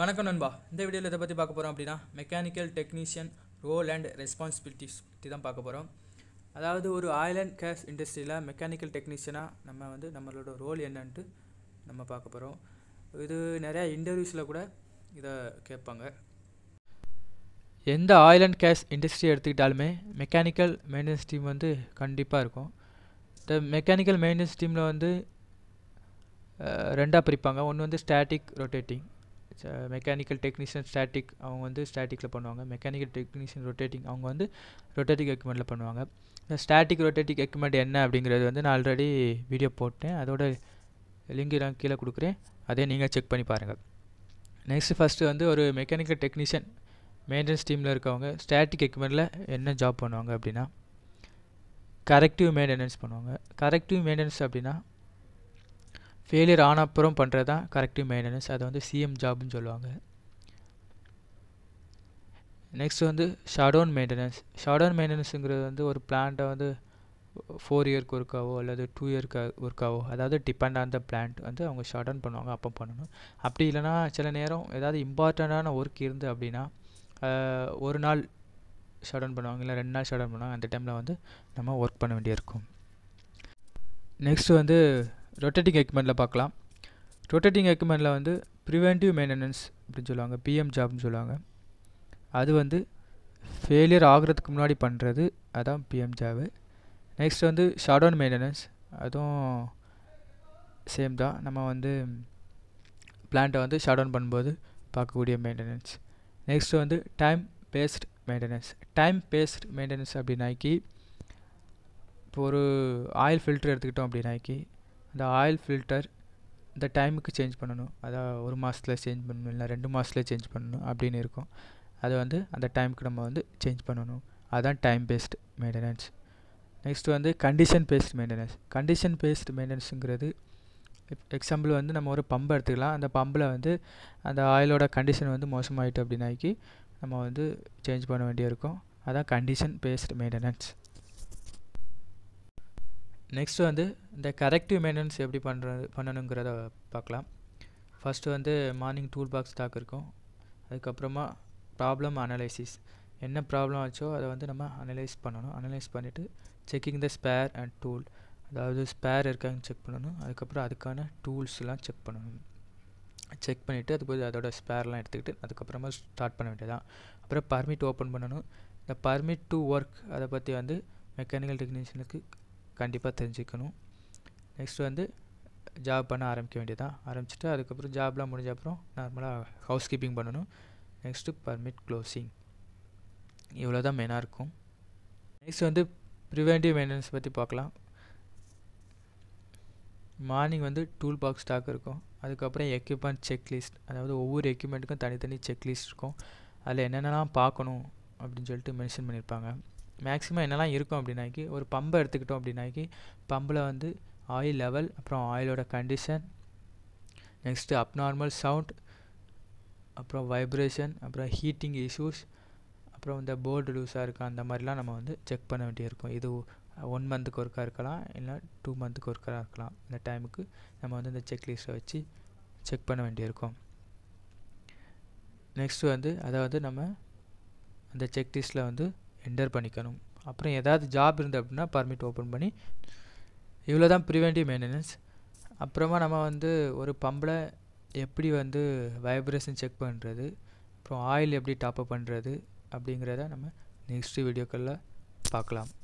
வணக்கம் நண்பா இந்த வீடியோவில் இதை பற்றி பார்க்க போகிறோம் அப்படின்னா mechanical technician role and responsibilities பற்றி தான் பார்க்க போகிறோம் அதாவது ஒரு ஆயில் அண்ட் கேஸ் இண்டஸ்ட்ரியில் மெக்கானிக்கல் டெக்னீஷியனாக நம்ம வந்து நம்மளோட ரோல் என்னன்ட்டு நம்ம பார்க்க போகிறோம் இது நிறையா இன்டர்வியூஸில் கூட இதை கேட்பாங்க எந்த ஆயில் அண்ட் கேஸ் இண்டஸ்ட்ரி எடுத்துக்கிட்டாலுமே மெக்கானிக்கல் மெயின்டெனன்ஸ் டீம் வந்து கண்டிப்பாக இருக்கும் இந்த மெக்கானிக்கல் மெயின்டெனன்ஸ் டீமில் வந்து ரெண்டாக பிரிப்பாங்க ஒன்று வந்து static rotating mechanical technician static அவங்க வந்து ஸ்டாட்டிக்கில் பண்ணுவாங்க மெக்கானிக்கல் டெக்னீஷியன் ரொட்டேட்டிங் அவங்க வந்து ரொட்டேட்டிக் எக்யூப்மெண்ட்டில் பண்ணுவாங்க இந்த ஸ்டாட்டிக் ரொட்டேட்டிக் எக்யூப்மெண்ட் என்ன அப்படிங்கிறது வந்து நான் ஆல்ரெடி வீடியோ போட்டேன் அதோட லிங்க் நான் கீழே கொடுக்குறேன் அதே நீங்கள் செக் பண்ணி பாருங்கள் நெக்ஸ்ட் ஃபஸ்ட்டு வந்து ஒரு மெக்கானிக்கல் டெக்னீஷியன் மெயின்டெனன்ஸ் டீமில் இருக்கவங்க ஸ்டாட்டிக் எக்யூப்மெண்ட்டில் என்ன ஜாப் பண்ணுவாங்க அப்படின்னா கரெக்டிவ் மெயின்டெனன்ஸ் பண்ணுவாங்க கரெக்டிவ் மெயின்டெனன்ஸ் அப்படின்னா ஃபெயிலியர் ஆனப்புறம் பண்ணுறது தான் கரெக்டிவ் மெயின்டெனன்ஸ் அதை வந்து சிஎம் ஜாப்னு சொல்லுவாங்க நெக்ஸ்ட் வந்து ஷடவுன் மெயின்டெனன்ஸ் ஷடவுன் மெயின்டெனன்ஸுங்கிறது வந்து ஒரு பிளான்ட்டை வந்து ஃபோர் இயர்க்கு ஒர்க்காவோ அல்லது டூ இயர்க்கு ஒர்க்காவோ அதாவது டிபெண்ட் ஆன் த பிளான்ட் வந்து அவங்க ஷடவுன் பண்ணுவாங்க அப்போ பண்ணணும் அப்படி இல்லைனா சில நேரம் ஏதாவது இம்பார்ட்டண்ட்டான ஒர்க் இருந்து அப்படின்னா ஒரு நாள் ஷடவுன் பண்ணுவாங்க இல்லை ரெண்டு நாள் ஷடவுன் பண்ணுவாங்க அந்த டைமில் வந்து நம்ம ஒர்க் பண்ண வேண்டியிருக்கும் நெக்ஸ்ட் வந்து ரொட்டேட்டிங் எக்யூப்மெண்ட்டில் பார்க்கலாம் ரொட்டேட்டிங் எக்யூப்மெண்ட்டில் வந்து ப்ரிவென்டிவ் மெயின்டெனன்ஸ் அப்படின்னு சொல்லுவாங்க பிஎம் ஜாப்னு சொல்லுவாங்க அது வந்து ஃபெயிலியர் ஆகிறதுக்கு முன்னாடி பண்ணுறது அதான் பிஎம் ஜாவு நெக்ஸ்ட் வந்து ஷாடவுன் மெயின்டெனன்ஸ் அதுவும் சேம் தான் நம்ம வந்து பிளான்ட்டை வந்து ஷாடவுன் பண்ணும்போது பார்க்கக்கூடிய மெயின்டெனன்ஸ் நெக்ஸ்ட் வந்து time based maintenance time based maintenance அப்படின்னாக்கி இப்போ ஒரு ஆயில் ஃபில்ட்ரு எடுத்துக்கிட்டோம் அப்படின்னாக்கி இந்த ஆயில் ஃபில்டர் இந்த டைமுக்கு சேஞ்ச் பண்ணணும் அதான் ஒரு மாதத்தில் சேஞ்ச் பண்ணணும் இல்லை ரெண்டு மாதத்துல சேஞ்ச் பண்ணணும் அப்படின்னு இருக்கும் அதை வந்து அந்த டைமுக்கு நம்ம வந்து சேஞ்ச் பண்ணணும் அதுதான் டைம் பேஸ்ட் மெயின்டெனன்ஸ் நெக்ஸ்ட்டு வந்து condition based maintenance condition based மெயின்டெனன்ஸுங்கிறது எக்ஸாம்பிள் வந்து நம்ம ஒரு பம்பை எடுத்துக்கலாம் அந்த பம்பில் வந்து அந்த ஆயிலோட கண்டிஷன் வந்து மோசமாயிட்டு அப்படின்னாக்கி நம்ம வந்து சேஞ்ச் பண்ண வேண்டியிருக்கும் அதான் கண்டிஷன் பேஸ்ட் மெயின்டெனன்ஸ் நெக்ஸ்ட்டு வந்து இந்த கரெக்டிவ் மெயின்டெனன்ஸ் எப்படி பண்ணுறது பண்ணணுங்கிறத பார்க்கலாம் ஃபஸ்ட்டு வந்து மார்னிங் டூல் பாக்ஸ் ஸ்டாக் இருக்கும் அதுக்கப்புறமா ப்ராப்ளம் அனலைசிஸ் என்ன ப்ராப்ளம் ஆச்சோ அதை வந்து நம்ம அனலைஸ் பண்ணணும் அனலைஸ் பண்ணிவிட்டு checking the spare and tool அதாவது ஸ்பேர் இருக்காங்கன்னு செக் பண்ணணும் அதுக்கப்புறம் அதுக்கான டூல்ஸ்லாம் செக் பண்ணணும் செக் பண்ணிவிட்டு அது போய் அதோட ஸ்பேர்லாம் எடுத்துக்கிட்டு அதுக்கப்புறமா ஸ்டார்ட் பண்ண வேண்டியதான் அப்புறம் பர்மிட் ஓப்பன் பண்ணணும் இந்த பர்மிட் டு ஒர்க் அதை பற்றி வந்து மெக்கானிக்கல் டெக்னீஷியனுக்கு கண்டிப்பாக தெரிஞ்சுக்கணும் நெக்ஸ்ட் வந்து ஜாப் பண்ண ஆரம்பிக்க வேண்டியதான் ஆரம்பிச்சுட்டு அதுக்கப்புறம் ஜாப்லாம் முடிஞ்ச அப்புறம் நார்மலாக ஹவுஸ் கீப்பிங் பண்ணணும் நெக்ஸ்ட்டு பர்மிட் க்ளோசிங் இவ்வளோ தான் மெயினாக இருக்கும் நெக்ஸ்ட் வந்து ப்ரிவென்டிவ் மெயின்டெனன்ஸ் பற்றி பார்க்கலாம் மார்னிங் வந்து டூல் பாக்ஸ் ஸ்டாக் இருக்கும் அதுக்கப்புறம் எக்யூப்மெண்ட் செக்லிஸ்ட் அதாவது ஒவ்வொரு எக்யூப்மெண்ட்டுக்கும் தனித்தனி செக்லிஸ்ட் இருக்கும் அதில் என்னென்னலாம் பார்க்கணும் அப்படின்னு சொல்லிட்டு மென்ஷன் பண்ணியிருப்பாங்க மேக்ஸிமம் என்னெல்லாம் இருக்கும் அப்படின்னாக்கி ஒரு பம்பை எடுத்துக்கிட்டோம் அப்படின்னாக்கி பம்பில் வந்து ஆயில் லெவல் அப்புறம் ஆயிலோட கண்டிஷன் நெக்ஸ்ட்டு அப்நார்மல் சவுண்ட் அப்புறம் வைப்ரேஷன் அப்புறம் ஹீட்டிங் இஷ்யூஸ் அப்புறம் இந்த போர்டு லூஸாக இருக்கா அந்த மாதிரிலாம் நம்ம வந்து செக் பண்ண வேண்டியிருக்கும் இது ஒன் மந்த்துக்கு ஒருக்கா இருக்கலாம் இல்லை டூ மந்த்துக்கு ஒருக்கா இருக்கலாம் இந்த டைமுக்கு நம்ம வந்து இந்த செக்லிஸ்ட்டை வச்சு செக் பண்ண வேண்டியிருக்கும் நெக்ஸ்ட்டு வந்து அதை வந்து நம்ம அந்த செக்லிஸ்ட்டில் வந்து என்டர் பண்ணிக்கணும் அப்புறம் ஏதாவது ஜாப் இருந்து அப்படின்னா பர்மிட் ஓப்பன் பண்ணி இவ்வளோ தான் ப்ரிவென்டிவ் மெயின்டெனன்ஸ் அப்புறமா நம்ம வந்து ஒரு பம்பில் எப்படி வந்து வைப்ரேஷன் செக் பண்ணுறது அப்புறம் ஆயில் எப்படி டாப்அப் பண்ணுறது அப்படிங்கிறத நம்ம நெக்ஸ்ட் வீடியோக்களில் பார்க்கலாம்